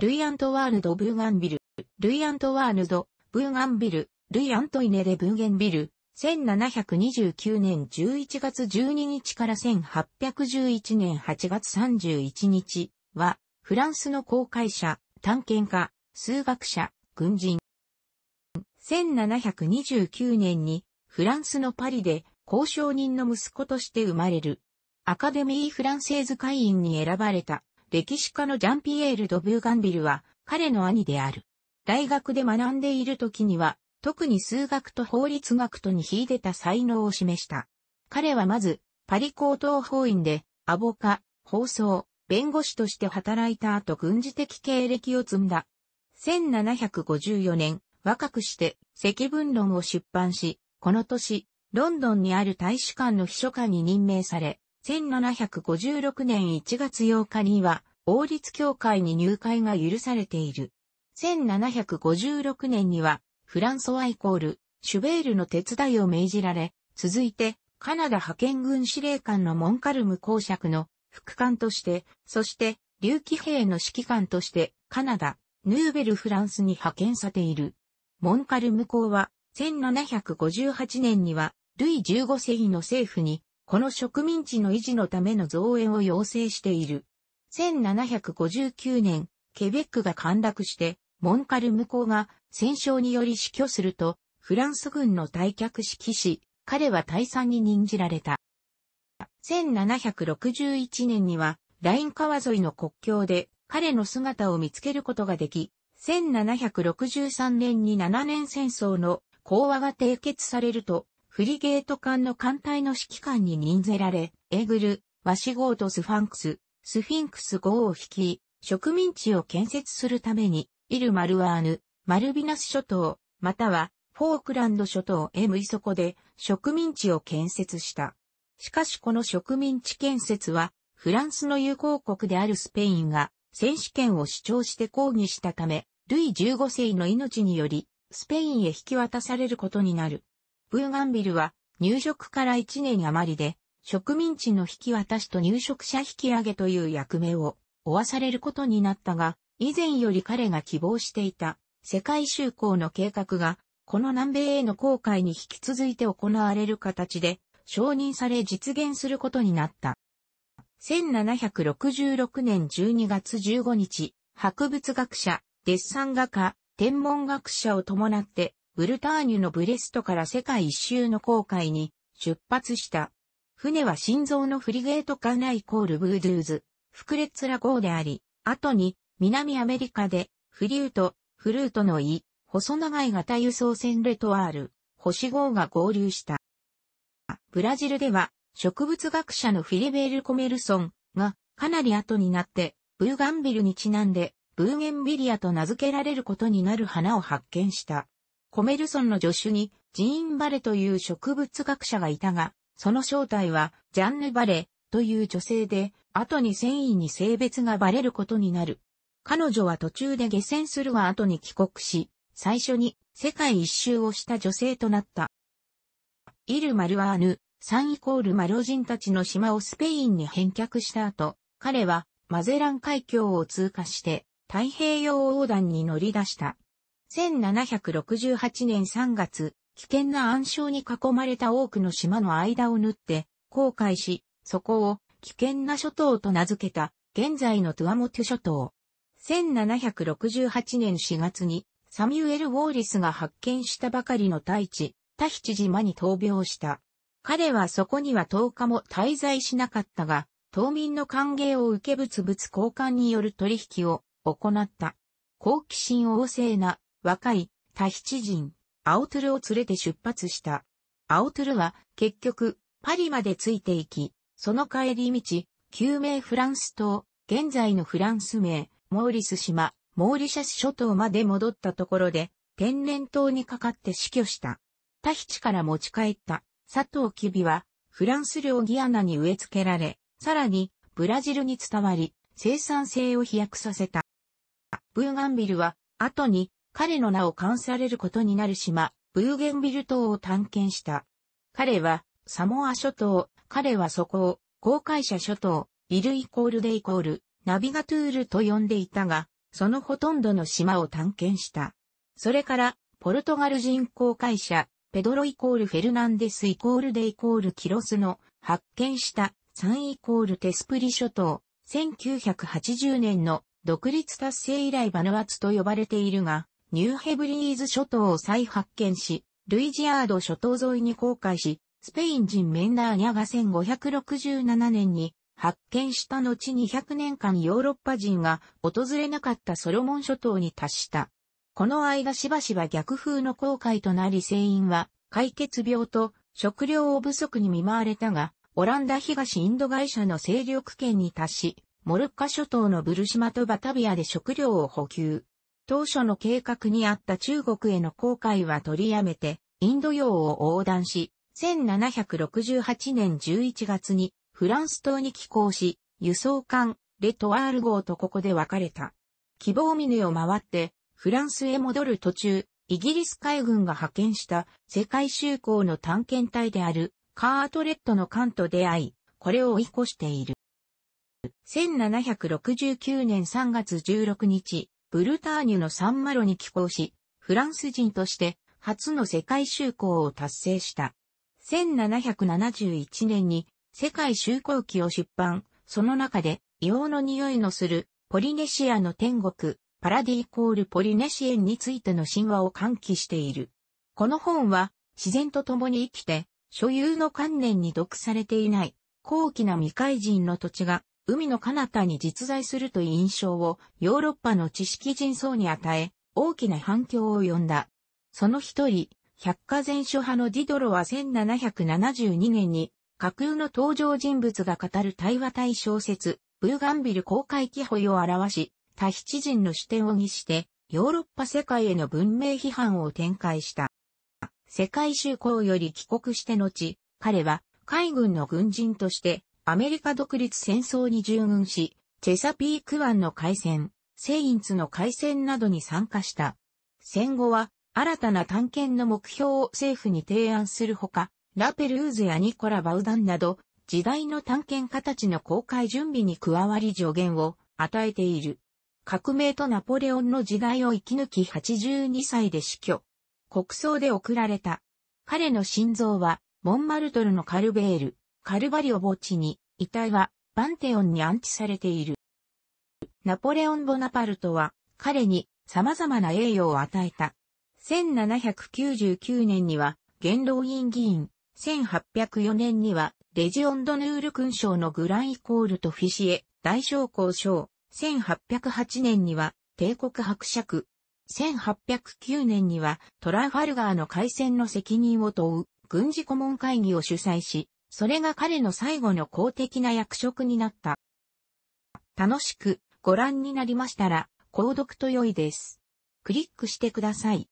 ルイ・アントワーヌド・ブーガンビル、ルイ・アントワーヌド・ブーガンビル、ルイ・アントイネ・レ・ブーゲンビル、1729年11月12日から1811年8月31日は、フランスの公開者、探検家、数学者、軍人。1729年にフランスのパリで交渉人の息子として生まれる。アカデミー・フランセーズ会員に選ばれた。歴史家のジャンピエール・ド・ブーガンビルは彼の兄である。大学で学んでいる時には、特に数学と法律学とに秀でた才能を示した。彼はまず、パリ高等法院で、アボカ、放送、弁護士として働いた後軍事的経歴を積んだ。1754年、若くして、積分論を出版し、この年、ロンドンにある大使館の秘書官に任命され、1756年1月8日には、王立教会に入会が許されている。1756年には、フランソワイコール、シュベールの手伝いを命じられ、続いて、カナダ派遣軍司令官のモンカルム公爵の副官として、そして、竜騎兵の指揮官として、カナダ、ヌーベルフランスに派遣されている。モンカルム公は、1758年には、ルイ15世紀の政府にこの植民地の維持のための増援を要請している。1759年、ケベックが陥落して、モンカルム公が戦勝により死去すると、フランス軍の退却指揮し、彼は退散に任じられた。1761年には、ライン川沿いの国境で彼の姿を見つけることができ、1763年に7年戦争の講和が締結されると、フリゲート艦の艦隊の指揮官に任ぜられ、エグル、ワシーとスファンクス、スフィンクス号を率い、植民地を建設するために、イル・マルワーヌ、マルビナス諸島、またはフォークランド諸島へ向いそこで植民地を建設した。しかしこの植民地建設は、フランスの友好国であるスペインが選手権を主張して抗議したため、ルイ15世の命により、スペインへ引き渡されることになる。ブーガンビルは入植から1年余りで植民地の引き渡しと入植者引き上げという役目を負わされることになったが、以前より彼が希望していた世界就航の計画が、この南米への航海に引き続いて行われる形で承認され実現することになった。1766年12月15日、博物学者、デッサン画家、天文学者を伴ってブルターニュのブレストから世界一周の航海に出発した。船は心臓のフリゲート艦ナイコールブードゥーズ、フクレッツラ号であり、後に南アメリカでフリュート、フルートの胃、細長い型輸送船レトワール、星号が合流した。ブラジルでは植物学者のフィリベール・コメルソンがかなり後になってブーガンビルにちなんでブーゲンビリアと名付けられることになる花を発見した。コメルソンの助手にジーン・バレという植物学者がいたが、その正体はジャンヌ・バレという女性で、後に繊維に性別がバレることになる。彼女は途中で下船するが後に帰国し、最初に世界一周をした女性となった。イル・マルアーヌ、サンイコールマロ人たちの島をスペインに返却した後、彼はマゼラン海峡を通過して太平洋横断に乗り出した。1768年3月、危険な暗礁に囲まれた多くの島の間を縫って、航海し、そこを危険な諸島と名付けた、現在のトゥアモト諸島。1768年4月に、サミュエル・ウォーリスが発見したばかりの大地、タヒチ島に闘病した。彼はそこには10日も滞在しなかったが、島民の歓迎を受け物々交換による取引を行った。好奇心旺盛な若いタヒチ人、アオトゥルを連れて出発した。アオトゥルは結局パリまでついていき、その帰り道、救命フランス島、現在のフランス名、モーリス島、モーリシャス諸島まで戻ったところで、天然痘にかかって死去した。タヒチから持ち帰った佐藤キビは、フランス領ギアナに植え付けられ、さらに、ブラジルに伝わり、生産性を飛躍させた。ブーガンビルは、後に、彼の名を冠されることになる島、ブーゲンビル島を探検した。彼は、サモア諸島、彼はそこを、公海者諸島、ビルイコールでイコール、ナビガトゥールと呼んでいたが、そのほとんどの島を探検した。それから、ポルトガル人公会者、ペドロイコールフェルナンデスイコールデイコールキロスの発見した3イコールテスプリ諸島、1980年の独立達成以来バヌアツと呼ばれているが、ニューヘブリーズ諸島を再発見し、ルイジアード諸島沿いに航海し、スペイン人メンダーニャが1567年に発見した後200年間ヨーロッパ人が訪れなかったソロモン諸島に達した。この間しばしば逆風の航海となり船員は解決病と食料不足に見舞われたが、オランダ東インド会社の勢力圏に達し、モルッカ諸島のブルシマとバタビアで食料を補給。当初の計画にあった中国への航海は取りやめて、インド洋を横断し、1768年11月にフランス島に寄港し、輸送艦、レトワール号とここで別れた。希望峰を回って、フランスへ戻る途中、イギリス海軍が派遣した世界修航の探検隊であるカートレットの艦と出会い、これを追い越している。1769年3月16日、ブルターニュのサンマロに寄港し、フランス人として初の世界就航を達成した。1771年に世界就航記を出版、その中で硫黄の匂いのするポリネシアの天国、パラディコールポリネシエンについての神話を喚起している。この本は自然と共に生きて所有の観念に毒されていない高貴な未開人の土地が海の彼方に実在するという印象をヨーロッパの知識人層に与え、大きな反響を呼んだ。その一人、百科全書派のディドロは1772年に架空の登場人物が語る対話体小説、ブーガンビル公開記法を表し、タヒチ人の視点を義して、ヨーロッパ世界への文明批判を展開した。世界修行より帰国して後、彼は海軍の軍人としてアメリカ独立戦争に従軍し、チェサピーク湾の海戦、セインツの海戦などに参加した。戦後は、新たな探検の目標を政府に提案するほか、ラペルーズやニコラ・バウダンなど、時代の探検家たちの公開準備に加わり助言を与えている。革命とナポレオンの時代を生き抜き82歳で死去。国葬で送られた。彼の心臓は、モンマルトルのカルベール、カルバリオ墓地に、遺体はパンテオンに安置されている。ナポレオン・ボナパルトは、彼に様々な栄誉を与えた。1799年には、元老院議員、1804年には、レジオンドヌール勲章のグランイコールとフィシエ、大将校章、1808年には、帝国伯爵、1809年には、トラファルガーの海戦の責任を問う、軍事顧問会議を主催し、それが彼の最後の公的な役職になった。楽しくご覧になりましたら、購読と良いです。クリックしてください。